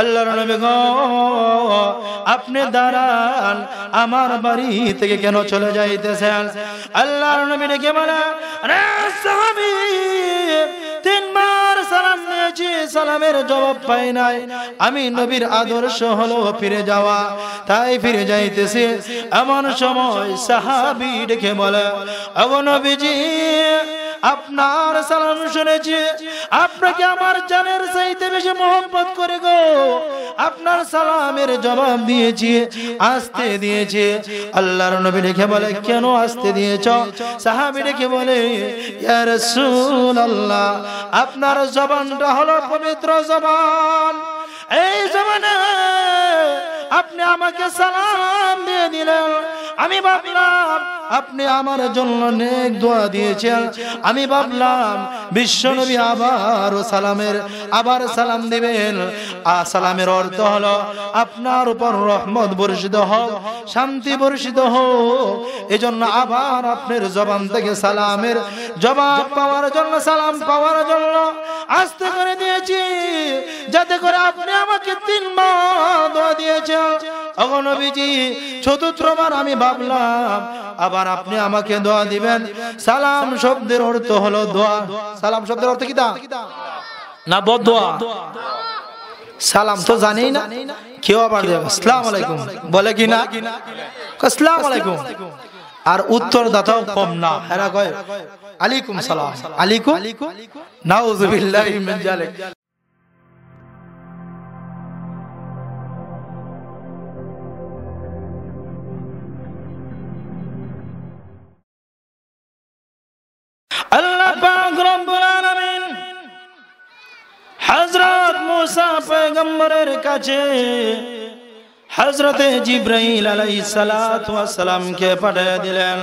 আল্লাহর নবী গো আপনি দাঁড়ান আমার বাড়ি থেকে কেন চলে যাইতেছেন আল্লাহর নবী রেখে বলা তিনবার সালাম সালামের জবাব পাই নাই আমি নবীর আদর্শ হলো ফিরে যাওয়া তাই ফিরে যাইতেছি এমন সময় সাহাবী ডেকে বলে অগনবীজি আপনার সালাম শুনেছি আপনাকে আমার জানের চাইতে বেশি মোহাম্মত করে গো আপনার সালামের জবাব দিয়েছি আসতে দিয়েছি আল্লাহর নবী রেখে বলে কেন আসতে দিয়েছ সাহাবি রেখে বলে সুন আল্লাহ আপনার জবানটা হলো পবিত্র জবান এই জমানা আপনি আমাকে সালাম দিয়ে দিলেন আমি ভাবলাম আপনি আমার জন্য নেক দোয়া দিয়েছেন আমি ভাবলাম বিশ্বনবী আবার সালামের আবার সালাম দিবেন আর সালামের অর্থ হলো আপনার উপর রহমত বর্ষিত হোক শান্তি বর্ষিত হোক এজন্য আবার আপনার জবান থেকে সালামের জবাব পাওয়ার জন্য সালাম পাওয়ার জন্য আস্তে করে দিয়েছি যাতে করে আপনি আমাকে তিন মা দোয়া দিয়েছেন তখন নবীজি চতুর্থবার আমি ভাবলাম আবার আপনি আমাকে দোয়া দিবেন সালাম শব্দের অর্থ হলো দোয়া সালাম শব্দের অর্থ কি দা না বদোয়া সালাম তো জানি না কেউ আবার আসসালাম আলাইকুম বলে কি না আসসালাম আলাইকুম আর উত্তর দাতাও কম না এরা কয় আলাইকুম সালাম আলাইকুম নাউজুবিল্লাহি মিন জালিক হজরত মুসা পেগম্বরের কাছে হজরতে জিব্রাইল আলাই সালাতামকে পাঠিয়ে দিলেন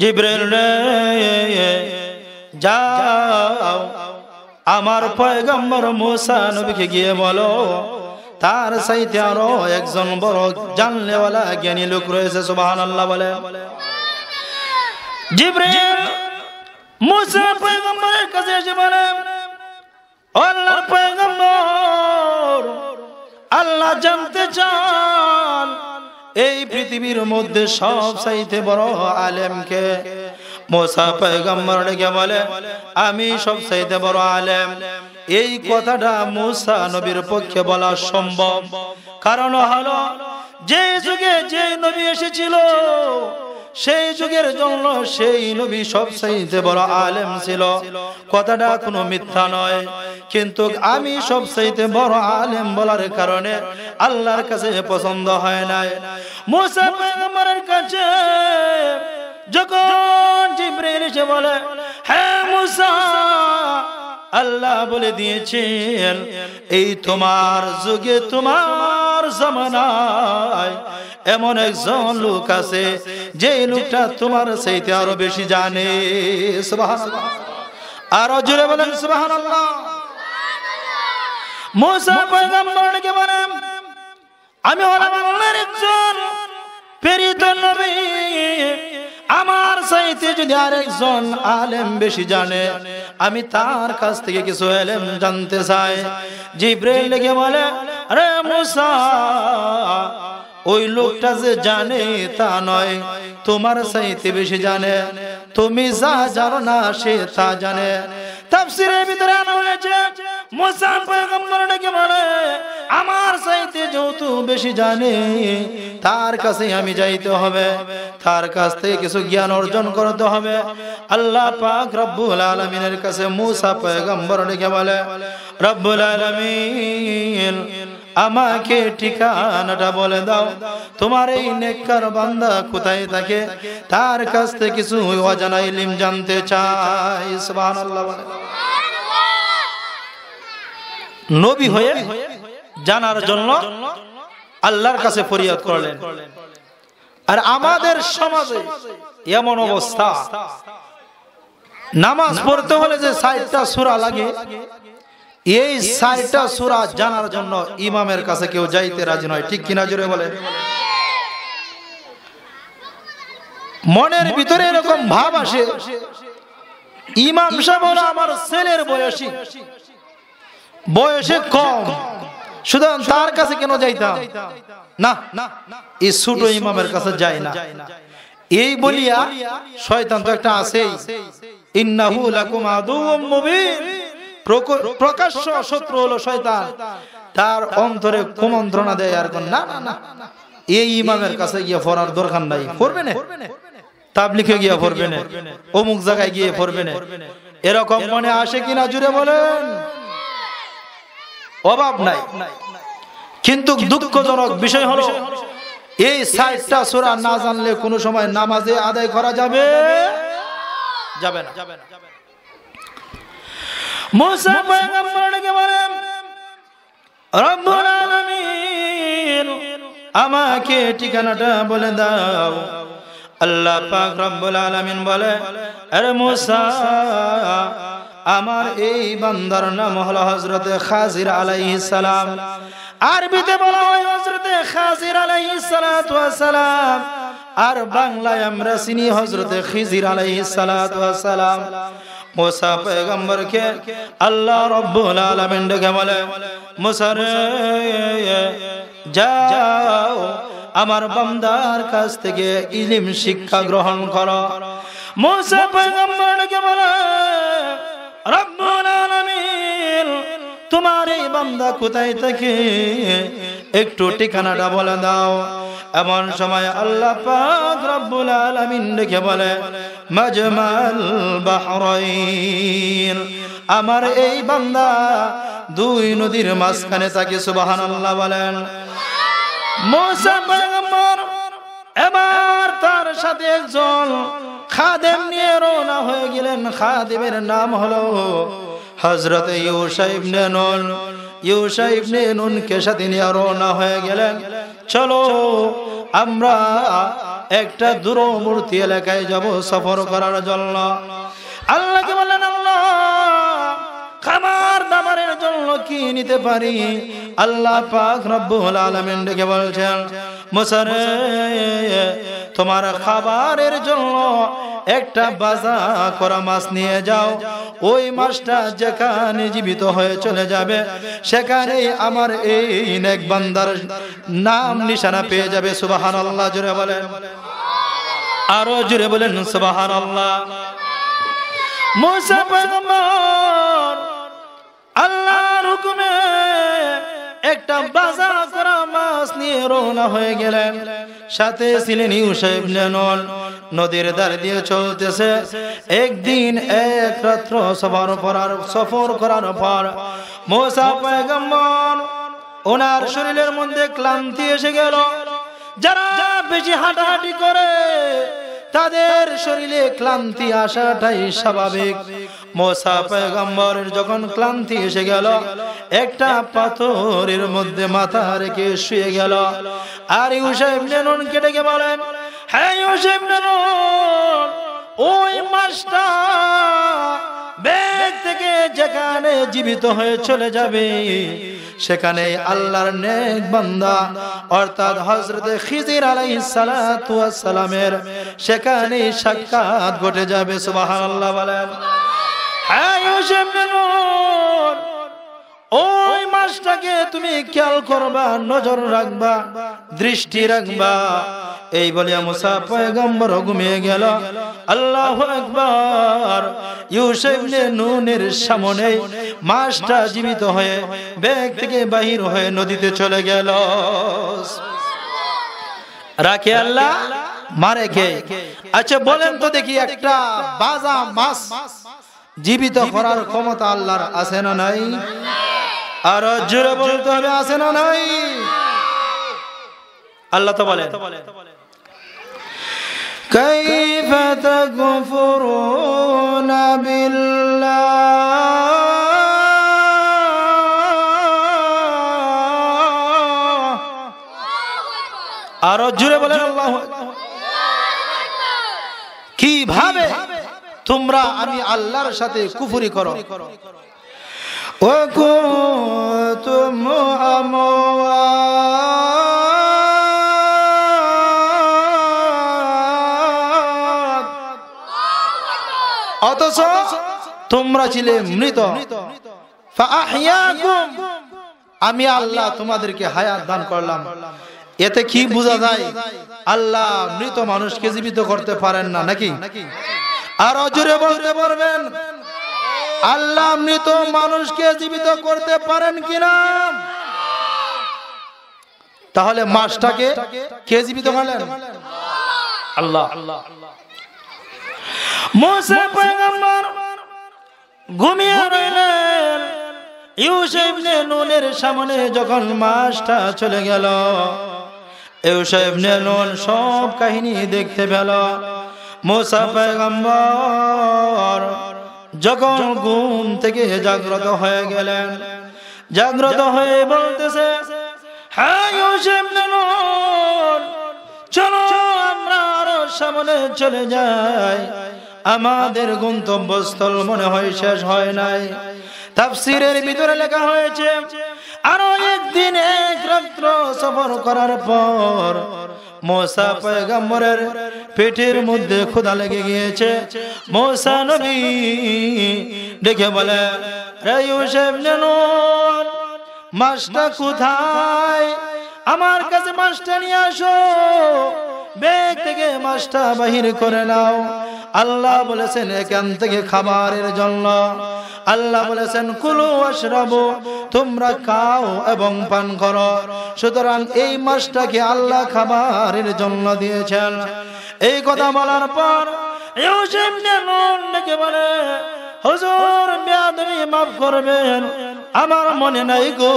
জিব্রাইল রে যাও আমার পয়গম্বর মুসা নবীকে গিয়ে বলো তার সাইতে আরো একজন বড় জানলেওয়ালা জ্ঞানী লোক রয়েছে সুবাহান আল্লাহ বলে জিব্রাইল মুসা পয়গম্বরের কাছে এসে বলেন আল্লাহ পয়গম্বর আল্লাহ জানতে চান এই পৃথিবীর মধ্যে সব চাইতে বড় আলেমকে মোসা পয়গম্বর ডেকে বলে আমি সব চাইতে বড় আলেম এই কথাটা মোসা নবীর পক্ষে বলা সম্ভব কারণ হলো যে যুগে যে নবী এসেছিল সেই যুগের জন্য সেই নবী সবচাইতে বড় আলেম ছিল কথাটা কোনো মিথ্যা নয় কিন্তু আমি সবচাইতে বড় আলেম বলার কারণে আল্লাহর কাছে পছন্দ হয় নাই মুসা কাছে যখন জিব্রাইল এসে বলে হ্যাঁ মুসা আল্লাহ বলে দিয়েছেন এই তোমার যুগে তোমার জামানায় এমন একজন লোক আছে যে লোকটা তোমার সেইতে আরো বেশি জানে আরো জুড়ে বলেন সুবাহ মোসা বলেন আমি হলাম একজন আমার চাইতে যদি আরেকজন আলেম বেশি জানে আমি তার কাছ থেকে কিছু আলেম জানতে চাই জিব্রাইল লেগে বলে আরে মুসা ওই লোকটা যে জানে তা নয় তোমার চাইতে বেশি জানে তুমি যা জানো না সে তা জানে তাফসিরের ভিতরে আনা হয়েছে মুসা পয়গম্বর নাকি বলে আমার চাইতে যেহেতু বেশি জানে তার কাছে আমি যাইতে হবে তার কাছ থেকে কিছু জ্ঞান অর্জন করতে হবে আল্লাহ পাক রব্বুল আলামিনের কাছে মুসা পয়গম্বর নাকি বলে রব্বুল আলামিন আমাকে ঠিকানাটা বলে দাও তোমার এই নেককার বান্দা কোথায় থাকে তার কাছ থেকে কিছু অজানা ইলিম জানতে চাই সুবহানাল্লাহ নবী হয়ে জানার জন্য আল্লাহর কাছে ফরিয়াদ করলেন আর আমাদের সমাজে এমন অবস্থা নামাজ পড়তে হলে যে সাইটটা সুরা লাগে এই সাইটা সুরা জানার জন্য ইমামের কাছে কেউ যাইতে রাজি নয় ঠিক কিনা জোরে বলে মনের ভিতরে এরকম ভাব আসে ইমাম সাহেব আমার ছেলের বয়সী বয়সে কম সুতরাং তার কাছে কেন যাইতাম না এই ছোট ইমামের কাছে যাই না এই বলিয়া শয়তান তো একটা আছেই ইন্নাহু লাকুম আদুউম মুবিন প্রকাশ্য শত্রু হলো শয়তান তার অন্তরে কুমন্ত্রণা দেয় আর না এই ইমামের কাছে গিয়ে ফরার দরকার নাই পড়বে না তাবলিকে গিয়ে পড়বে অমুক জায়গায় গিয়ে পড়বে এরকম মনে আসে কিনা জুড়ে বলেন অভাব নাই কিন্তু দুঃখজনক বিষয় হলো এই সাইটটা সোরা না জানলে কোনো সময় নামাজে আদায় করা যাবে যাবে না যাবে না আমাকে ঠিকানাটা বলে দাও আল্লাহ পাক রব্বুল আলামিন বলে আরে মুসা আমার এই বান্দার নাম হলো হযরতে খাজির আলাইহিস সালাম আরবিতে বলা হয় হযরতে খাজির আলাইহিস সালাতু সালাম আর বাংলায় আমরা চিনি হযরতে খিজির আলাইহিস সালাতু সালাম মুসা পয়গম্বরকে আল্লাহ রব্বুল আলামিন ডেকে বলে মুসা রে যাও আমার বান্দার কাছ থেকে ইলিম শিক্ষা গ্রহণ করো মুসা পয়গম্বরকে বলে রব্বুল আলামিন তোমার এই বান্দা কোথায় থেকে একটু ঠিকানাটা বলে দাও এমন সময় আল্লাহ পাক রব্বুল আলামিন ডেকে বলে মজমাল বাহরাইন আমার এই বান্দা দুই নদীর মাঝখানে তাকে সুবাহান আল্লাহ বলেন এবার তার সাথে একজন খাদেম নিয়ে রওনা হয়ে গেলেন খাদেমের নাম হলো হজরত ইউসাইব নুন ইউসাইব নুনকে সাথে নিয়ে রওনা হয়ে গেলেন চলো আমরা একটা মূর্তি এলাকায় যাব সফর করার জন্য আল্লাহকে বললেন খাবার দাবারের জন্য কি নিতে পারি আল্লাহ পাক রব্বুল আলামিন ডেকে বলছেন মশারে তোমার খাবারের জন্য একটা বাজা করা মাছ নিয়ে যাও ওই মাছটা যেখানে জীবিত হয়ে চলে যাবে সেখানে আমার এই নেক বান্দার নাম নিশানা পেয়ে যাবে সুবাহান আল্লাহ জুড়ে বলেন আরো জুড়ে বলেন সুবাহান আল্লাহ আল্লাহ রুকুমে একটা বাজার করা মাছ নিয়ে রওনা হয়ে গেলেন সাথে ছিলেন ইউসাইফ নেনন নদীর দ্বার দিয়ে চলতেছে একদিন এক রাত্র সফর করার সফর করার পর মোসা পয়গম্বর ওনার শরীরের মধ্যে ক্লান্তি এসে গেল যারা বেশি হাঁটাহাঁটি করে তাদের শরীরে ক্লান্তি আসাটাই স্বাভাবিক মোসা পেগম্বর যখন ক্লান্তি এসে গেল একটা পাথরের মধ্যে মাথা রেখে শুয়ে গেল আর ইউসেফ নেন কেটে বলেন হ্যাঁ ইউসেফ নেন ওই মাসটা থেকে যেখানে জীবিত হয়ে চলে যাবে সেখানে আল্লাহর নেক বান্দা অর্থাৎ হজরত খিজির আলাই সালাতামের সেখানে সাক্ষাৎ ঘটে যাবে সুবাহ আল্লাহ বলেন হ্যাঁ, ওই মাসটাকে তুমি খেয়াল করবা নজর রাখবা দৃষ্টি রাখবা এই বলিয়া মুসা পয়গম্বর ঘুমিয়ে গেল আল্লাহ একবার ইউসেফনে নুনের সামনে মাসটা জীবিত হয়ে ব্যাগ থেকে বাহির হয়ে নদীতে চলে গেল রাখে আল্লাহ মারে কে আচ্ছা বলেন তো দেখি একটা বাজা মাস জীবিত করার ক্ষমতা আল্লাহর আছে না নাই আর জোরে বলতে হবে আছে না নাই আল্লাহ তো বলেন كيف تكفرون بالله আরো জুড়ে বলেন আল্লাহ কিভাবে তোমরা আমি আল্লাহর সাথে কুফুরি করো ও وكنتم أموات অথচ তোমরা ছিলে মৃত আমি আল্লাহ তোমাদেরকে হায়াত দান করলাম এতে কি বোঝা যায় আল্লাহ মৃত মানুষকে জীবিত করতে পারেন না নাকি আর অজুরে বলতে পারবেন আল্লাহ মৃত মানুষকে জীবিত করতে পারেন কিনা তাহলে মাসটাকে কে জীবিত করলেন আল্লাহ আল্লাহ মোসা পয়গম্বর ঘুমিয়ে রইলেন ইউসেফ নুনের সামনে যখন মাসটা চলে গেল ইউসেফ নুন সব কাহিনী দেখতে পেল মোসা পয়গম্বর যখন ঘুম থেকে জাগ্রত হয়ে গেলেন জাগ্রত হয়ে বলতেছে হ্যাঁ ইউসেফ নুন চলো আমরা আরো সামনে চলে যাই আমাদের গন্তব্যস্থল মনে হয় শেষ হয় নাই তাফসিরের ভিতরে লেখা হয়েছে আরো একদিন এক রাত্র সফর করার পর মোসা পয়গম্বরের পেটের মধ্যে খোদা লেগে গিয়েছে মোসা নবী দেখে বলে রে ইউসেফ মাছটা কোথায় আমার কাছে মাসটা নিয়ে আসো ব্যাগ থেকে মাছটা বাহির করে নাও আল্লাহ বলেছেন এখান থেকে খাবারের জন্য আল্লাহ বলেছেন কুলু আশরাবু তোমরা খাও এবং পান করো সুতরাং এই মাছটাকে আল্লাহ খাবারের জন্য দিয়েছেন এই কথা বলার পর বলে হুজুর বেয়াদবি মাফ করবেন আমার মনে নাই গো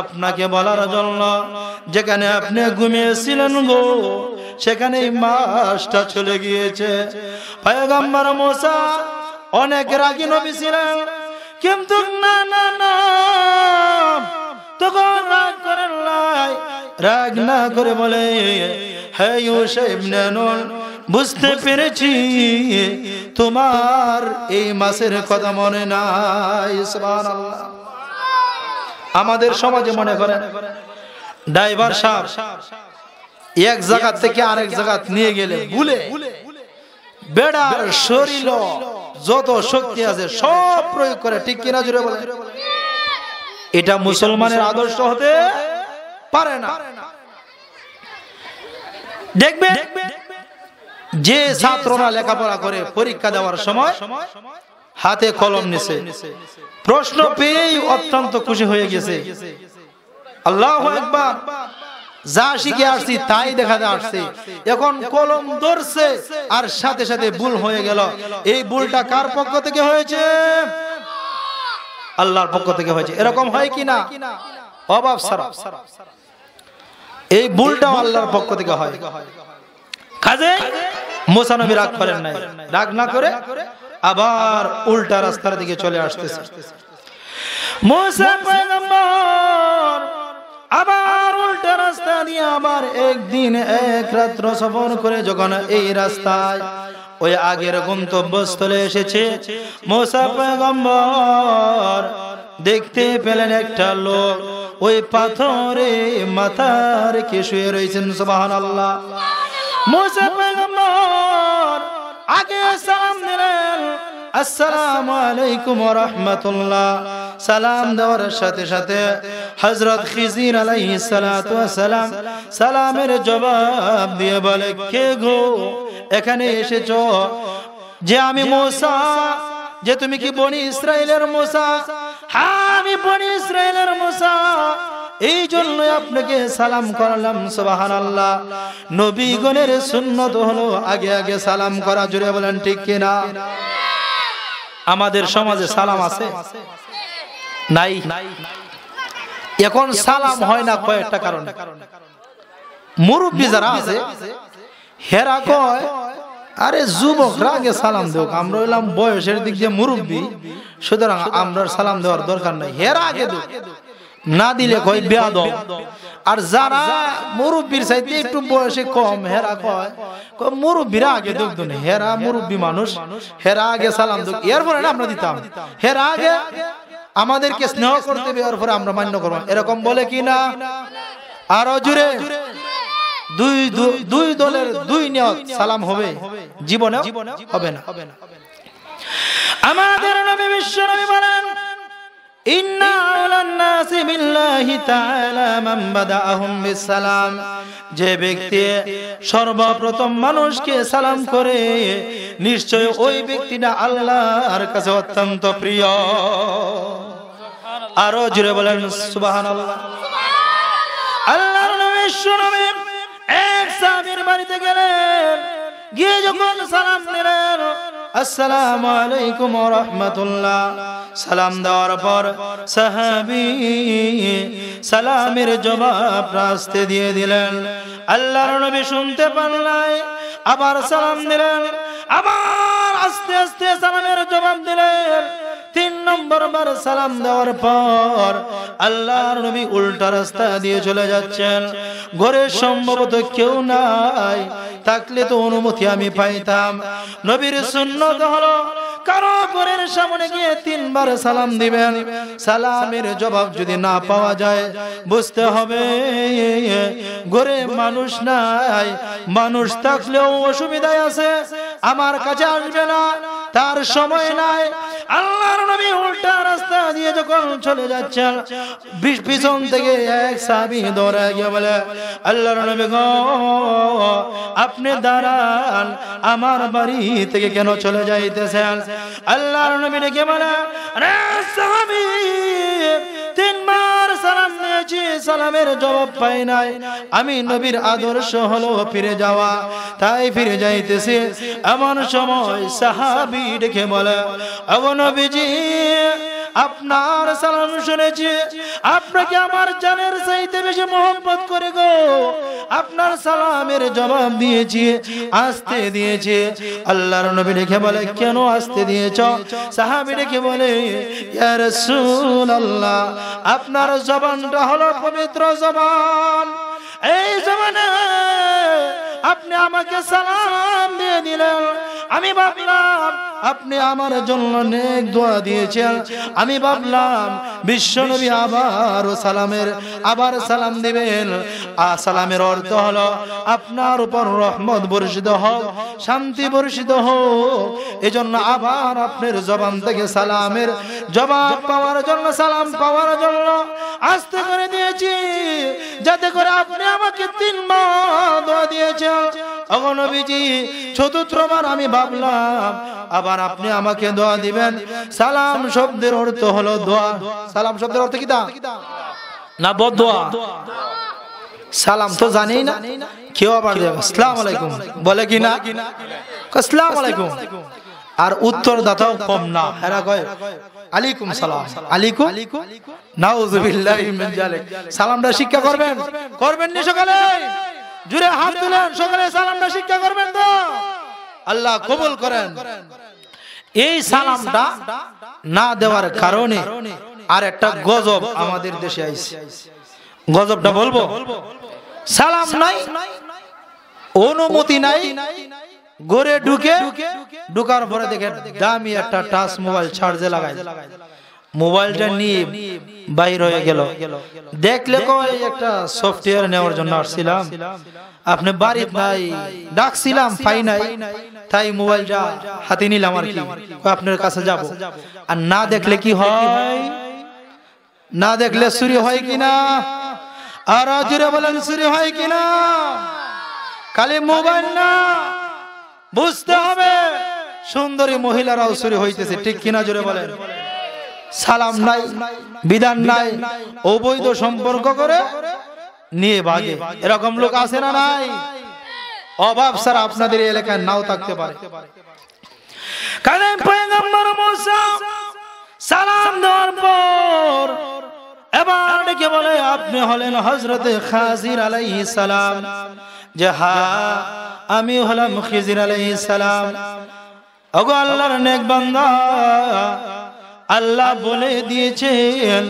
আপনাকে বলার জন্য যেখানে আপনি ঘুমিয়েছিলেন গো সেখানে মাসটা চলে গিয়েছে পায়গাম্বার মশা অনেক রাগি নবী ছিলেন কিন্তু না না না তখন রাগ করেন নাই রাগ না করে বলে হে ইউসেফ নেনুন বুঝতে পেরেছি তোমার এই মাসের কথা মনে নাই সুবহানাল্লাহ আমাদের সমাজে মনে করেন ড্রাইভার সাহেব এক জায়গা থেকে আরেক জায়গা নিয়ে গেলে ভুলে বেড়ার শরীর যত শক্তি আছে সব প্রয়োগ করে ঠিক কিনা জুড়ে বলে এটা মুসলমানের আদর্শ হতে পারে না দেখবে যে ছাত্ররা লেখাপড়া করে পরীক্ষা দেওয়ার সময় হাতে কলম নিছে প্রশ্ন পেয়েই অত্যন্ত খুশি হয়ে গেছে আল্লাহ একবার যা শিখে আসছি তাই দেখা আসছে এখন কলম ধরছে আর সাথে সাথে ভুল হয়ে গেল এই ভুলটা কার পক্ষ থেকে হয়েছে আল্লাহর পক্ষ থেকে হয়েছে এরকম হয় কি না অভাব সারা এই ভুলটাও আল্লাহর পক্ষ থেকে হয় কাজে মোসানবী রাগ করেন নাই রাগ না করে আবার উল্টা রাস্তার দিকে চলে আসতেছে আবার উল্টা রাস্তা দিয়ে আবার একদিন এক রাত্র সফর করে যখন এই রাস্তায় ওই আগের গন্তব্যস্থলে এসেছে মোসা পয়গম্বর দেখতে পেলেন একটা লোক ওই পাথরে মাথার কে শুয়ে রয়েছেন সুবাহ আল্লাহ মোসা পয়গম্বর আগে আসসালামু আলাইকুম ওয়া রাহমাতুল্লাহ সালাম দেওয়ার সাথে সাথে হযরত খিজির আলাইহিস সালাতু ওয়া সালাম সালামের জবাব দিয়ে বলে কে গো এখানে এসেছো যে আমি মোসা যে তুমি কি বনি ইসরাইলের মোসা হ্যাঁ আমি বনি ইসরাইলের মোসা এই জন্য আপনাকে সালাম করলাম সোবাহান আল্লাহ নবীগণের সুন্নত হলো আগে আগে সালাম করা জুড়ে বলেন ঠিক কিনা আমাদের সমাজে সালাম আছে নাই এখন সালাম হয় না কয়েকটা কারণে মুরব্বী যারা আছে হেরা কয় আরে যুবকরা রাগে সালাম দেওক আমরা হইলাম বয়সের দিক দিয়ে মুরব্বী সুতরাং আমরা সালাম দেওয়ার দরকার নাই হেরা আগে দেব না দিলে কয় বেয়াদ আর যারা মুরব্বীর চাইতে একটু বয়সে কম হেরা কয় মুরব্বীরা আগে দেখত হেরা মুরব্বী মানুষ হেরা আগে সালাম দেখ এরপরে আমরা দিতাম হেরা আগে আমাদেরকে স্নেহ করতে হবে এরপরে আমরা মান্য করবো এরকম বলে কি না আরো জুড়ে দুই দুই দলের দুই নিয়ত সালাম হবে জীবনে হবে না আমাদের নবী বিশ্ব নবী বলেন إن أولى যে ব্যক্তি সর্বপ্রথম মানুষকে সালাম করে নিশ্চয় ওই ব্যক্তিটা আল্লাহর কাছে অত্যন্ত প্রিয় আরো জুড়ে বলেন সুবাহান আল্লাহ আল্লাহর নবী এক সাহাবীর বাড়িতে গেলেন গিয়ে যখন সালাম নিলেন আসসালামু আলাইকুম ওয়া রাহমাতুল্লাহ সালাম দেওয়ার পর সাহাবী সালামের জবাব রাস্তে দিয়ে দিলেন আল্লাহর নবী শুনতে পারলেন আবার সালাম দিলেন আবার আস্তে আস্তে সালামের জবাব দিলেন নম্বরবার সালাম দেওয়ার পর আল্লাহর নবী উল্টা রাস্তা দিয়ে চলে যাচ্ছেন ঘরে সম্ভবত কেউ নাই থাকলে তো অনুমতি আমি পাইতাম নবীর সুন্নত হলো কারো ঘরের সামনে গিয়ে তিনবার সালাম দিবেন সালামের জবাব যদি না পাওয়া যায় বুঝতে হবে ঘরে মানুষ নাই মানুষ থাকলেও অসুবিধায় আছে আমার কাছে আসবে না তার সময় নাই আল্লাহর নবী উল্টা রাস্তা দিয়ে যখন চলে যাচ্ছেন পিছন থেকে এক সাবি ধরে গিয়ে বলে আল্লাহর নবী গো আপনি দাঁড়ান আমার বাড়ি থেকে কেন চলে যাইতেছেন আল্লাহর নবী কে বলে রে সাহাবী পেয়েছি সালামের জবাব পাই নাই আমি নবীর আদর্শ হলো ফিরে যাওয়া তাই ফিরে যাইতেছে এমন সময় সাহাবি ডেকে বলে অবনবীজি আপনার সালাম শুনেছি আপনাকে আমার জানের চাইতে বেশি মোহাম্মত করে গো আপনার সালামের জবাব দিয়েছি আসতে দিয়েছে আল্লাহর নবী রেখে বলে কেন আসতে দিয়েছ সাহাবি রেখে বলে আল্লাহ আপনার জবানটা হলো পবিত্র জবান এই জমানে আপনি আমাকে সালাম দিয়ে দিলেন আমি ভাবলাম আপনি আমার জন্য অনেক দোয়া দিয়েছেন আমি ভাবলাম বিশ্ব নবী আবার সালামের আবার সালাম দিবেন আ সালামের অর্থ হলো আপনার উপর রহমত বর্ষিত হোক শান্তি বর্ষিত হোক এজন্য আবার আপনার জবান থেকে সালামের জবাব পাওয়ার জন্য সালাম পাওয়ার জন্য আস্তে করে দিয়েছি যাতে করে আপনি আমাকে তিন দোয়া দিয়েছেন চতুর্থবার আমি ভাবলাম আবার আপনি আমাকে দোয়া দিবেন সালাম শব্দের অর্থ হলো দোয়া সালাম শব্দের অর্থ কি না বদোয়া সালাম তো জানি না কেউ আবার সালাম আলাইকুম বলে কি না সালাম আলাইকুম আর উত্তর দাতাও কম না হেরা কয় আলাইকুম সালাম আলাইকুম নাউজুবিল্লাহি মিন জালিক সালামটা শিক্ষা করবেন করবেন নি সকালে জুরে হাত তুলেন সকালে সালামটা শিক্ষা করবেন তো আল্লাহ কবুল করেন এই সালামটা না দেওয়ার কারণে আর একটা গজব আমাদের দেশে আইছে গজবটা বলবো সালাম নাই অনুমতি নাই গড়ে ঢুকে ঢুকার পরে দেখে দামি একটা টাচ মোবাইল চার্জে লাগাই মোবাইলটা নিয়ে বাইর হয়ে গেল দেখলে কয় একটা সফটওয়্যার নেওয়ার জন্য আসছিলাম আপনি বাড়ির নাই ডাকছিলাম পাই নাই তাই মোবাইলটা হাতে নিলাম আর কি আপনার কাছে যাব আর না দেখলে কি হয় না দেখলে চুরি হয় কিনা আর জুড়ে বলেন চুরি হয় কিনা খালি মোবাইল না বুঝতে হবে সুন্দরী মহিলারাও চুরি হইতেছে ঠিক কিনা জোরে বলেন সালাম নাই বিধান নাই অবৈধ সম্পর্ক করে নিয়ে ভাগে এরকম লোক আছে না নাই অভাব স্যার আপনাদের এলাকায় নাও থাকতে পারে কারণ পয়গম্বর মুসা সালাম দেওয়ার পর এবার কে বলে আপনি হলেন হজরত খাজির আলাইহি সালাম যে হা আমি হলাম খিজির আলাইহি সালাম ওগো আল্লাহর অনেক বান্দা আল্লাহ বলে দিয়েছেন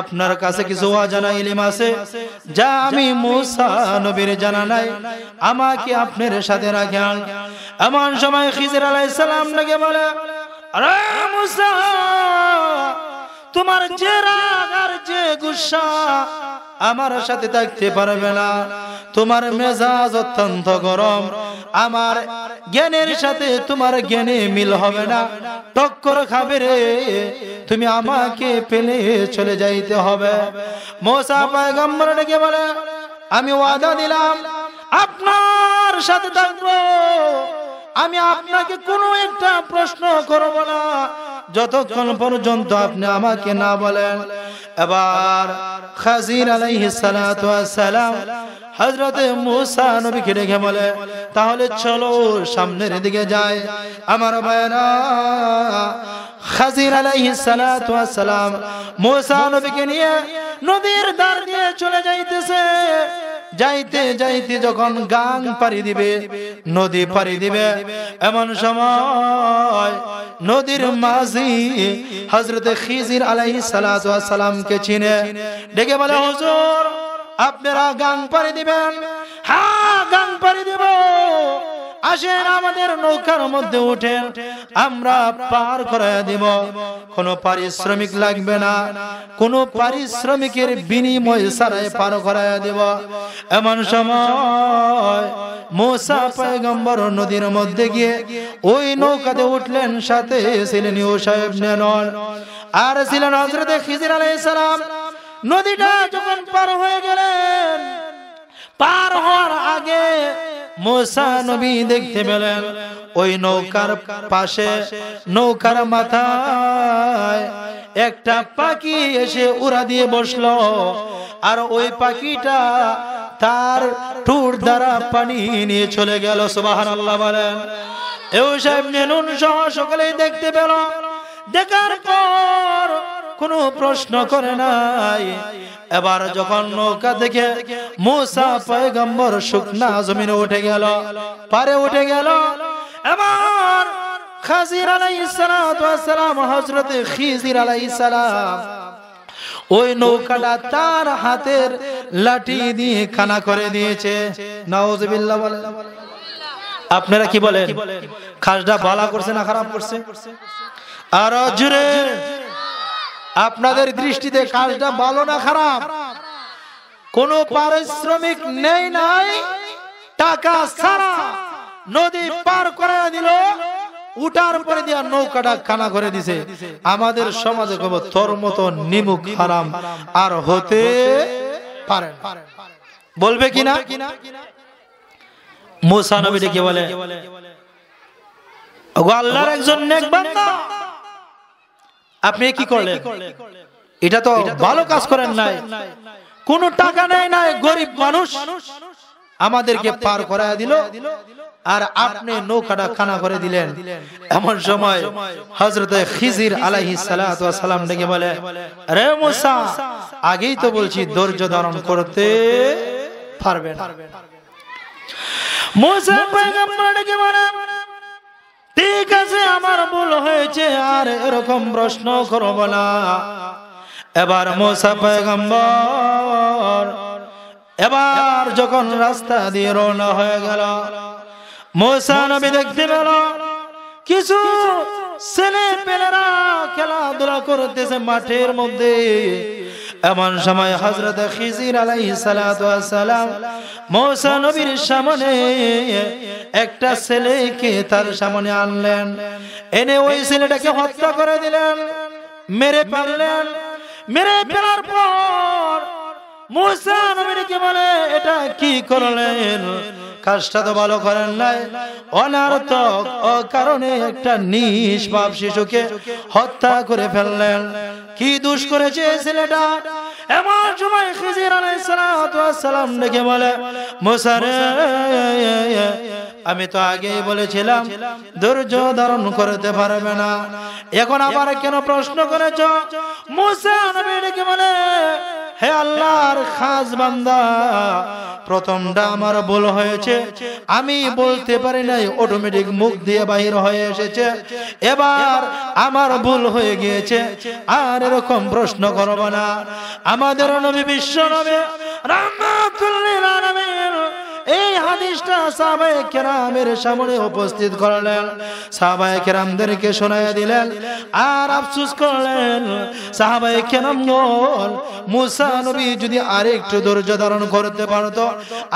আপনার কাছে কিছু অজানা ইলিম আছে যা আমি মুসা নবীর জানা নাই আমাকে আপনার সাথে রাখেন এমন সময় খিজির আলাই সালাম নাকি বলে আরে মুসা তোমার যে রাগ আর যে গুসা আমার সাথে থাকতে পারবে না তোমার মেজাজ অত্যন্ত গরম আমার জ্ঞানের সাথে তোমার জ্ঞানে মিল হবে না টক্কর খাবে রে তুমি আমাকে পেলে চলে যাইতে হবে মোসা পায়গম্বর ডেকে বলে আমি ওয়াদা দিলাম আপনার সাথে থাকবো আমি আপনাকে কোনো একটা প্রশ্ন করব না যতক্ষণ পর্যন্ত আপনি আমাকে না বলেন এবার খাজির আলাইহিস সালাতু সালাম হযরতে মূসা নবীকে ডেকে বলে তাহলে চলো সামনের দিকে যাই আমার বায়না খাজির আলাইহিস সালাতু সালাম মূসা নবীকে নিয়ে নদীর ধার দিয়ে চলে যাইতেছে যাইতে যাইতে যখন গান পারি দিবে নদী পারি দিবে এমন সময় নদীর মাঝি হজরত খিজির আলাইহি সালামকে চিনে ডেকে বলে হজুর আপনারা গান পারি দিবেন হ্যাঁ গান পারি দিব আসেন আমাদের নৌকার মধ্যে উঠেন আমরা পার করায় দেব কোনো পারিশ্রমিক লাগবে না কোনো পারিশ্রমিকের বিনিময় সারায় পার করায় দেব এমন সময় মোসা পয়গম্বর নদীর মধ্যে গিয়ে ওই নৌকাতে উঠলেন সাথে ছিলেন ও সাহেব নেন আর ছিলেন হজরত খিজির আলাইহিস সালাম নদীটা যখন পার হয়ে গেলেন পার হওয়ার আগে মোসা দেখতে পেলেন ওই নৌকার পাশে নৌকার মাথায় একটা পাখি এসে উড়া দিয়ে বসল আর ওই পাখিটা তার ঠুর দ্বারা পানি নিয়ে চলে গেল সুবাহান আল্লাহ বলেন এও সাহেব নেনুন সহ সকলেই দেখতে পেল দেখার পর কোনো প্রশ্ন করে নাই এবার যখন নৌকা দেখে মোসা পয়গম্বর শুকনা জমিনে উঠে গেল পারে উঠে গেল এবার খাজির সালাম হজরত খিজির সালাম ওই নৌকাটা তার হাতের লাঠি দিয়ে খানা করে দিয়েছে নওয়াজ বলে আপনারা কি বলেন খাসটা ভালা করছে না খারাপ করছে আর জুড়ে আপনাদের দৃষ্টিতে কাজটা ভালো না খারাপ কোন পারিশ্রমিক নেই নাই টাকা ছাড়া নদী পার করে দিল উঠার পরে দিয়া নৌকাটা খানা করে দিছে আমাদের সমাজে কব তোর মতো নিমুখ হারাম আর হতে পারে বলবে কিনা মুসা নবী ডেকে বলে আল্লাহর একজন নেক বান্দা আপনি কি করলেন এটা তো ভালো কাজ করেন নাই কোন টাকা নেই নাই গরিব মানুষ আমাদেরকে পার করা দিল আর আপনি নৌকাটা খানা করে দিলেন এমন সময় হজরত খিজির আলাহি সালাম ডেকে বলে রে মোসা আগেই তো বলছি ধৈর্য ধারণ করতে পারবেন মোসা ঠিক আছে আমার ভুল হয়েছে আর এরকম প্রশ্ন করব না এবার মোসা পেগম্বর এবার যখন রাস্তা দিয়ে রওনা হয়ে গেল মোসা নবী দেখতে পেল কিছু ছেলে পেলেরা খেলাধুলা করতেছে মাঠের মধ্যে এমন সময় হজরত খিজির আলাই সালাম মৌসা নবীর সামনে একটা ছেলেকে তার সামনে আনলেন এনে ওই ছেলেটাকে হত্যা করে দিলেন মেরে ফেললেন মেরে ফেলার পর বলে এটা করলেন কাজটা তো ভালো একটা শিশুকে হত্যা করে ফেললেন কি দুষ করেছে ছেলেটা এমন সময় খিজির আলাইসালাম দেখে বলে মোসারে আমি তো আগেই বলেছিলাম ধৈর্য ধারণ করতে পারবে না এখন আবার কেন প্রশ্ন করেছ মুসা নবী ডেকে বলে হে আল্লাহর খাস বান্দা প্রথমটা আমার ভুল হয়েছে আমি বলতে পারি নাই অটোমেটিক মুখ দিয়ে বাহির হয়ে এসেছে এবার আমার ভুল হয়ে গিয়েছে আর এরকম প্রশ্ন করব না আমাদের নবী বিশ্ব নবী রামাতুল্লিল আলামিন এই হাদিসটা সাহাবায়ে কেরামের সামনে উপস্থিত করলেন সাহাবায়ে কেরামদেরকে শোনায় দিলেন আর আফসোস করলেন সাহাবায়ে কেরামগণ মুসা নবী যদি আরেকটু ধৈর্য ধারণ করতে পারতো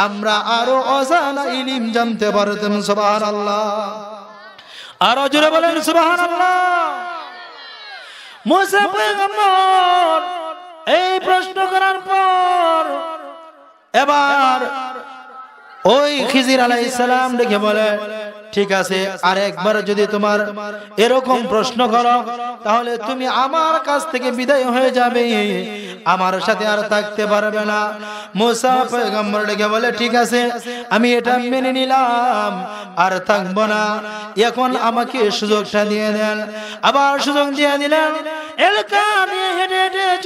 আমরা আরো অজানা ইলিম জানতে পারতাম সুবহানাল্লাহ আর জোরে বলেন সুবহানাল্লাহ মুসা পয়গম্বর এই প্রশ্ন করার পর এবার ওই খিজির আলাই সালাম দেখে বলে ঠিক আছে আর একবার যদি তোমার এরকম প্রশ্ন করো তাহলে তুমি আমার কাছ থেকে বিদায় হয়ে যাবে আমার সাথে আর থাকতে পারবে না মোসা পয়গম্বর ডেকে বলে ঠিক আছে আমি এটা মেনে নিলাম আর থাকবো না এখন আমাকে সুযোগটা দিয়ে দেন আবার সুযোগ দিয়ে দিলেন আল্লাহর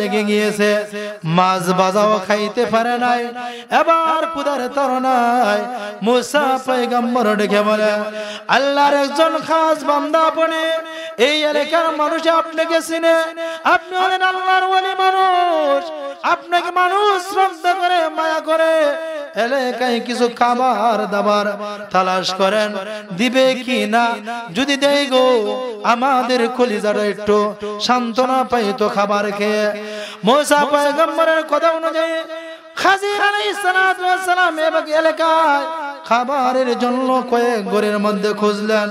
একজন খাস বান্দা পড়ে এই এলাকার মানুষ আপনি গেছেন আপনি হলেন আল্লাহর ওলি মানুষ আপনাকে মানুষ শ্রদ্ধা করে মায়া করে এলাকায় কিছু খাবার দাবার তালাশ করেন দিবে কি না যদি দেই গো আমাদের কলিজারা একটু সান্ত্বনা পাই তো খাবার খেয়ে মোসা পয়গম্বরের কথা অনুযায়ী খাজির আলাইহিস সালাতু ওয়াস সালাম এবাক এলাকায় খাবারের জন্য কয়েক গরের মধ্যে খুঁজলেন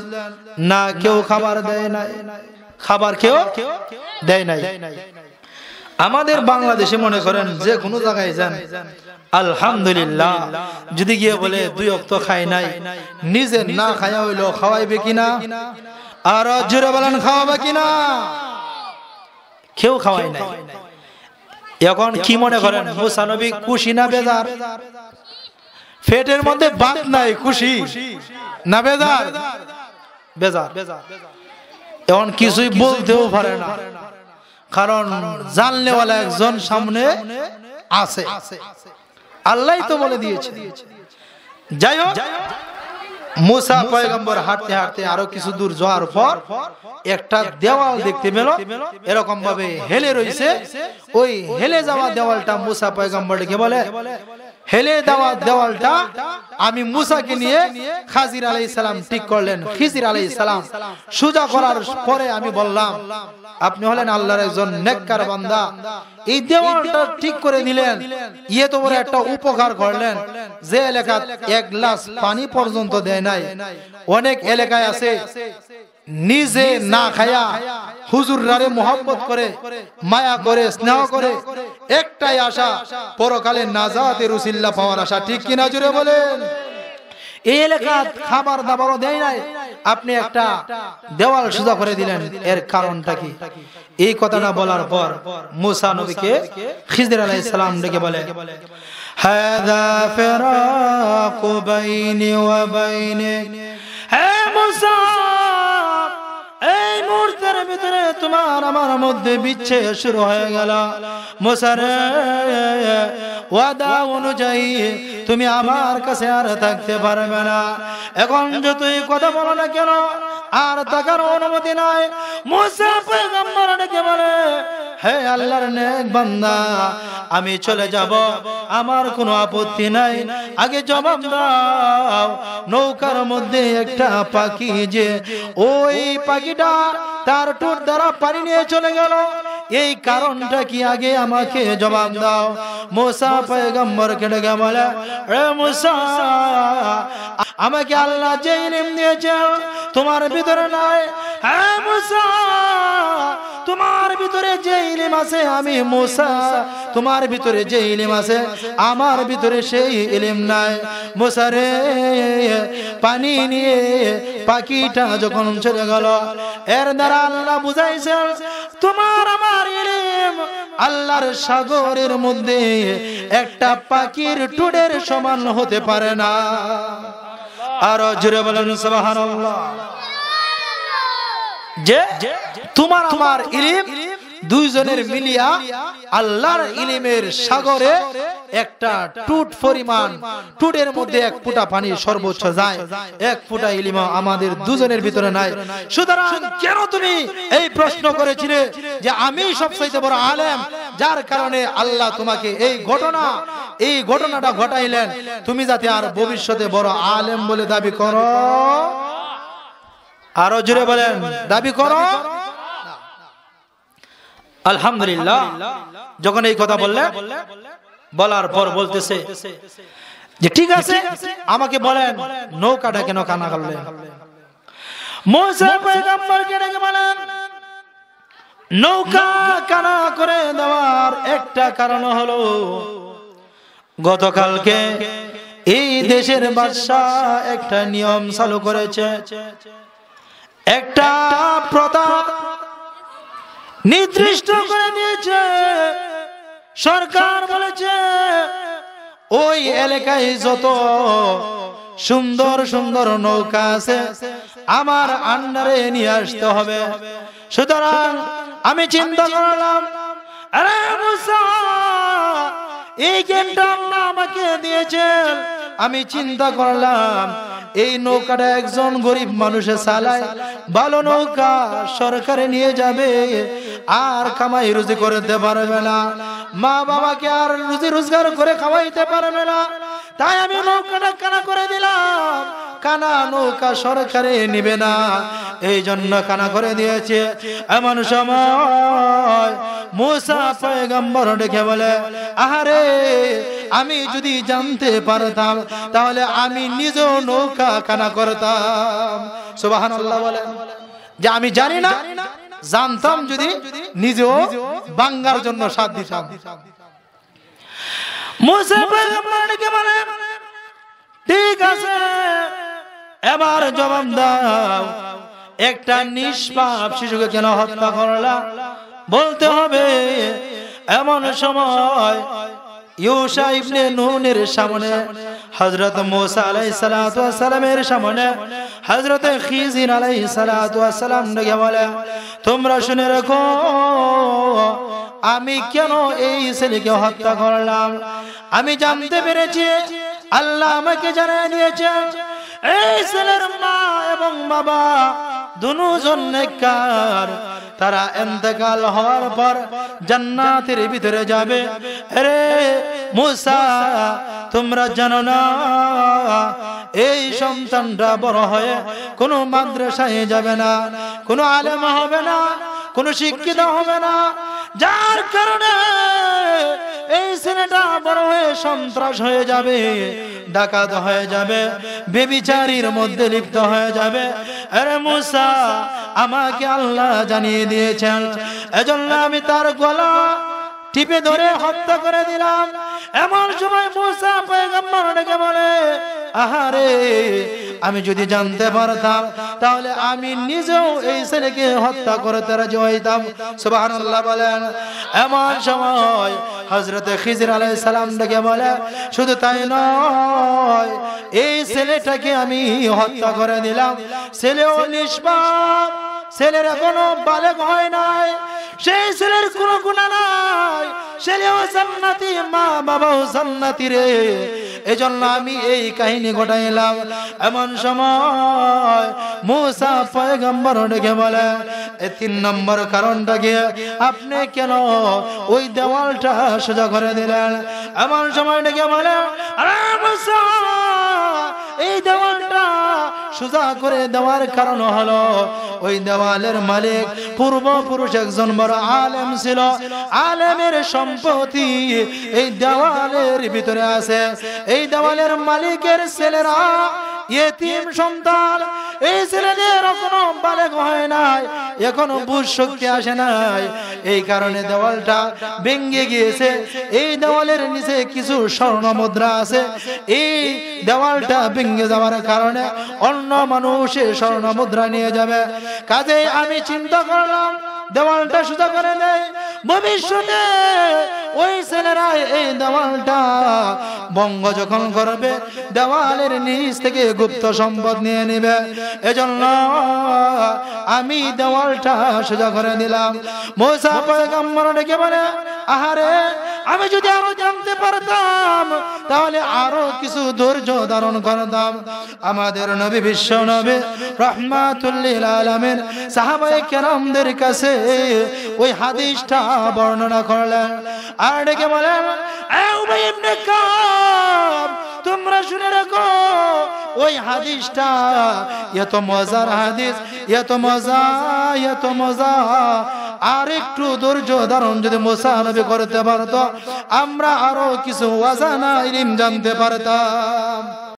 না কেউ খাবার দেয় নাই খাবার কেউ দেয় নাই আমাদের বাংলাদেশে মনে করেন যে কোনো জায়গায় যান আলহামদুলিল্লাহ যদি গিয়ে বলে দুই অক্ত খাই নাই নিজে না খাইয়া হইল খাওয়াইবে কিনা আর জোরে বলেন খাওয়াবে কিনা কেউ খাওয়াই নাই এখন কি মনে করেন মুসানবী খুশি না বেজার ফেটের মধ্যে বাদ নাই খুশি না বেজার বেজার বেজার এমন কিছুই বলতেও পারে না কারণ জানলেওয়ালা একজন সামনে আছে আল্লাহ তো বলে দিয়েছে যাই হোক মুসা পয়গম্বর হাঁটতে হাঁটতে আরো কিছু দূর যাওয়ার পর একটা দেওয়াল দেখতে পেল এরকম ভাবে হেলে রয়েছে ওই হেলে যাওয়া দেওয়ালটা মুসা পয়গম্বরকে বলে হেলে দেওয়া দেওয়ালটা আমি মুসাকে নিয়ে খাজির আলাই সালাম ঠিক করলেন খিজির আলাই সালাম সুজা করার পরে আমি বললাম আপনি হলেন আল্লাহর একজন নেককার বান্দা এই দেওয়ালটা ঠিক করে নিলেন ইয়ে তো বড় একটা উপকার করলেন যে এলাকা এক গ্লাস পানি পর্যন্ত দেয় নাই অনেক এলাকায় আছে নিজে না খায়া হুজুরারে মোহাম্মত করে মায়া করে স্নেহ করে একটাই আশা পরকালে নাজাতে রুসিল্লা পাওয়ার আশা ঠিক কিনা জুড়ে বলেন এই এলাকা খাবার দাবারও দেয় নাই আপনি একটা দেওয়াল সোজা করে দিলেন এর কারণটা কি এই কথাটা বলার পর মুসা নবীকে খিজির আলাই সালাম ডেকে বলে হ্যাঁ ভিতরে ভিতরে তোমার আমার মধ্যে বিচ্ছে শুরু হয়ে গেল মোসারে ওয়াদা অনুযায়ী তুমি আমার কাছে আর থাকতে পারবে না এখন যে তুই কথা বলো না কেন আর থাকার অনুমতি নাই মোসা পেগম্বর ডেকে বলে হে আল্লাহর নেক বান্দা আমি চলে যাব আমার কোনো আপত্তি নাই আগে জবাব দাও নৌকার মধ্যে একটা পাখি যে ওই পাখিটা তার টুর দ্বারা পানি নিয়ে চলে গেল এই কারণটা কি আগে আমাকে জবাব দাও মোসা পয়গম্বর কেটে গেমলা এ আমাকে আল্লাহ যে ইলিম দিয়েছে তোমার ভিতরে নাই হ্যাঁ মোসা তোমার ভিতরে যে ইলিম আছে আমি মুসা তোমার ভিতরে যে ইলিম আছে আমার ভিতরে সেই ইলিম নাই মুসা পানি নিয়ে পাখিটা যখন চলে গেল এর দ্বারা আল্লাহ বুঝাইছেন তোমার আমার ইলিম আল্লাহর সাগরের মধ্যে একটা পাখির টুডের সমান হতে পারে না আরো জুড়ে বলেন আল্লাহ যে তোমার আমার ইলিম দুইজনের মিলিয়া আল্লাহর ইলিমের সাগরে একটা টুট পরিমাণ টুটের মধ্যে এক ফুটা পানি সর্বোচ্চ যায় এক ফুটা ইলিম আমাদের দুজনের ভিতরে নাই সুতরাং কেন তুমি এই প্রশ্ন করেছিলে যে আমি সবচাইতে বড় আলেম যার কারণে আল্লাহ তোমাকে এই ঘটনা এই ঘটনাটা ঘটাইলেন তুমি যাতে আর ভবিষ্যতে বড় আলেম বলে দাবি করো আরো জুড়ে বলেন দাবি করো আলহামদুলিল্লাহ যখন এই কথা বললেন বলার পর বলতেছে যে ঠিক আছে আমাকে বলেন নৌকাটা কেন কানা করলেন নৌকা কানা করে দেওয়ার একটা কারণ হলো গতকালকে এই দেশের বাদশাহ একটা নিয়ম চালু করেছে একটা প্রতাপ নির্দিষ্ট করে দিয়েছে সরকার বলেছে ওই এলাকায় যত সুন্দর সুন্দর নৌকা আছে আমার আন্ডারে নিয়ে আসতে হবে সুতরাং আমি চিন্তা করলাম এই গেমটা আমাকে দিয়েছেন আমি চিন্তা করলাম এই নৌকাটা একজন গরিব মানুষে চালায় ভালো নৌকা সরকারে নিয়ে যাবে আর কামাই রুজি দিতে পারবে না মা বাবাকে আর রুজি রোজগার করে খাওয়াইতে পারবে না তাই আমি নৌকাটা কানা করে দিলাম কানা নৌকা সরকারে নিবে না এই জন্য কানা করে দিয়েছে এমন সময় মোসা পয়গম্বর ডেকে বলে আহারে আমি যদি জানতে পারতাম তাহলে আমি নিজ নৌকা কানা করতাম সুবাহান আল্লাহ যে আমি জানি না জানতাম যদি নিজেও বাঙ্গার জন্য সাথ দিতাম ঠিক আছে এবার জবাব দাও একটা নিষ্পাপ শিশুকে কেন হত্যা করলা বলতে হবে এমন সময় নুনের সামনে হজরত মোসা আলাই সালামের সামনে হযরত খিজির সালাম বলে তোমরা শুনে রাখো আমি কেন এই ছেলেকে হত্যা করলাম আমি জানতে পেরেছি আল্লাহ আমাকে জানিয়ে দিয়েছেন এই ছেলের মা এবং বাবা দুজন নেকার তারা এন্তকাল হওয়ার পর জান্নাতের ভিতরে যাবে রে মুসা তোমরা জানো না এই সন্তানরা বড় হয়ে কোনো মাদ্রাসায় যাবে না কোনো আলেম হবে না কোনো শিক্ষিত হবে না যার কারণে এই ছেলেটা বড় হয়ে সন্ত্রাস হয়ে যাবে ডাকাত হয়ে যাবে বেবিচারির মধ্যে লিপ্ত হয়ে যাবে আরে মুসা আমাকে আল্লাহ জানিয়ে দিয়েছেন এজন্য আমি তার গলা টিপে ধরে হত্যা করে দিলাম এমন সময় মুসা পয়গম্বর ডেকে বলে আহারে আমি যদি জানতে পারতাম তাহলে আমি নিজেও এই ছেলেকে হত্যা করতে রাজি হইতাম সুবাহ বলেন এমন সময় হযরতে খিজির আলাই সালাম ডেকে বলে শুধু তাই নয় এই ছেলেটাকে আমি হত্যা করে দিলাম ছেলেও নিষ্পাপ ছেলের এখনো বালেক হয় নাই সেই ছেলের কোনো গুণা নাই ছেলেও জান্নাতি মা বাবাও জান্নাতি রে এই জন্য আমি এই কাহিনী ঘটাইলাম এমন সময় মুসা পয়গম্বর ডেকে বলে এ তিন নম্বর কারণটা কি আপনি কেন ওই দেওয়ালটা সোজা করে দিলেন এমন সময় ডেকে বলে আরে মুসা এই দেওয়ালটা সোজা করে দেওয়ার কারণ হলো ওই দেওয়ালের মালিক পূর্বপুরুষ একজন বড় আলেম ছিল আলেমের সম্পত্তি এই দেওয়ালের ভিতরে আছে এই দেওয়ালের মালিকের ছেলেরা এই ছেলেদের কোনো বালেক হয় নাই এখনো বুঝ শক্তি আসে নাই এই কারণে দেওয়ালটা ভেঙে গিয়েছে এই দেওয়ালের নিচে কিছু স্বর্ণ মুদ্রা আছে এই দেওয়াল দেওয়ালটা ভেঙে যাওয়ার কারণে অন্য মানুষে স্বর্ণ মুদ্রা নিয়ে যাবে কাজে আমি চিন্তা করলাম দেওয়ালটা সুযোগ করে নেই ভবিষ্যতে ওই ছেলেরা এই দেওয়ালটা বঙ্গ যখন করবে দেওয়ালের নিচ থেকে গুপ্ত সম্পদ নিয়ে নিবে এজন্য আমি দেওয়ালটা সোজা করে দিলাম মৌসা পয়গাম্বর ডেকে বলে আহারে আমি যদি আরো জানতে পারতাম তাহলে আরো কিছু ধৈর্য ধারণ করতাম আমাদের নবী বিশ্ব নবী রহমাতুল্লিল আলমের সাহাবাই কেরামদের কাছে ওই হাদিসটা বর্ণনা করলেন আর ডেকে বলেন তোমরা শুনে রাখো ওই হাদিসটা এত মজার হাদিস এত মজা এত মজা আর একটু ধৈর্য ধারণ যদি মোসাহানবি করতে পারতো আমরা আরো কিছু ওয়াজানা ইলিম জানতে পারতাম